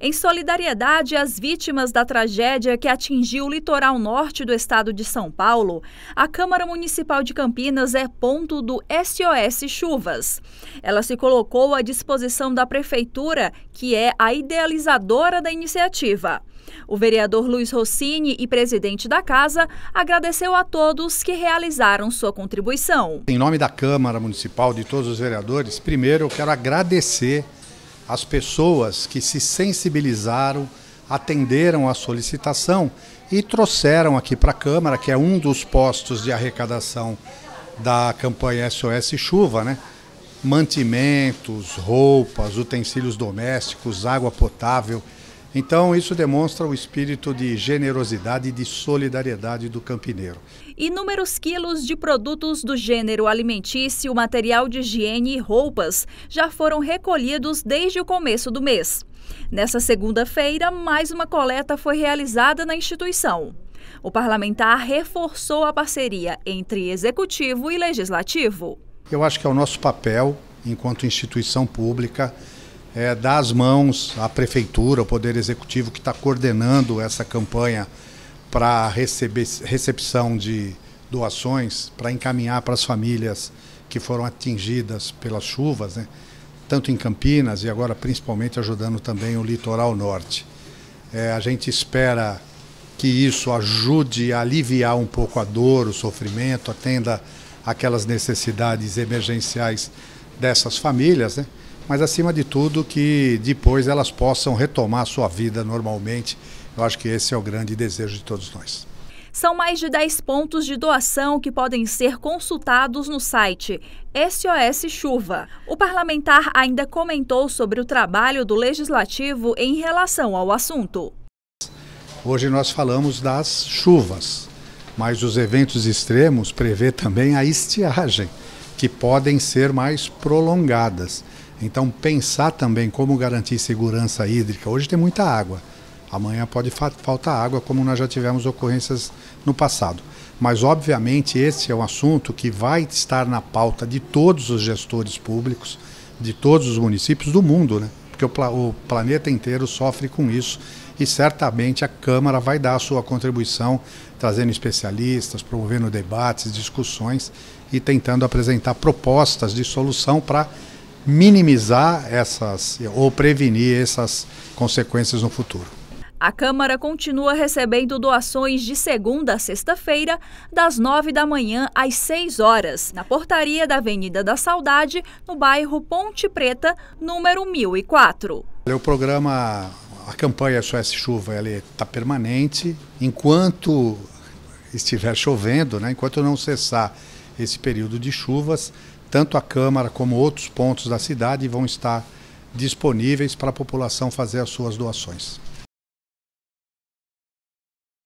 Em solidariedade às vítimas da tragédia que atingiu o litoral norte do estado de São Paulo, a Câmara Municipal de Campinas é ponto do SOS Chuvas. Ela se colocou à disposição da Prefeitura, que é a idealizadora da iniciativa. O vereador Luiz Rossini e presidente da casa agradeceu a todos que realizaram sua contribuição. Em nome da Câmara Municipal, de todos os vereadores, primeiro eu quero agradecer as pessoas que se sensibilizaram, atenderam à solicitação e trouxeram aqui para a Câmara, que é um dos postos de arrecadação da campanha SOS Chuva, né? mantimentos, roupas, utensílios domésticos, água potável, então, isso demonstra o espírito de generosidade e de solidariedade do campineiro. Inúmeros quilos de produtos do gênero alimentício, material de higiene e roupas já foram recolhidos desde o começo do mês. Nessa segunda-feira, mais uma coleta foi realizada na instituição. O parlamentar reforçou a parceria entre executivo e legislativo. Eu acho que é o nosso papel, enquanto instituição pública, é, dar as mãos à prefeitura, ao Poder Executivo que está coordenando essa campanha para recepção de doações, para encaminhar para as famílias que foram atingidas pelas chuvas, né? tanto em Campinas e agora principalmente ajudando também o litoral norte. É, a gente espera que isso ajude a aliviar um pouco a dor, o sofrimento, atenda aquelas necessidades emergenciais dessas famílias, né? mas acima de tudo que depois elas possam retomar a sua vida normalmente. Eu acho que esse é o grande desejo de todos nós. São mais de 10 pontos de doação que podem ser consultados no site SOS Chuva. O parlamentar ainda comentou sobre o trabalho do legislativo em relação ao assunto. Hoje nós falamos das chuvas, mas os eventos extremos prevê também a estiagem que podem ser mais prolongadas. Então, pensar também como garantir segurança hídrica. Hoje tem muita água, amanhã pode fa faltar água, como nós já tivemos ocorrências no passado. Mas, obviamente, esse é um assunto que vai estar na pauta de todos os gestores públicos, de todos os municípios do mundo, né? porque o, o planeta inteiro sofre com isso e certamente a Câmara vai dar a sua contribuição, trazendo especialistas, promovendo debates, discussões e tentando apresentar propostas de solução para minimizar essas ou prevenir essas consequências no futuro. A Câmara continua recebendo doações de segunda a sexta-feira, das nove da manhã às seis horas, na portaria da Avenida da Saudade, no bairro Ponte Preta, número 1004. O programa, a campanha SOS Chuva, ela está permanente. Enquanto estiver chovendo, né, enquanto não cessar esse período de chuvas, tanto a Câmara como outros pontos da cidade vão estar disponíveis para a população fazer as suas doações.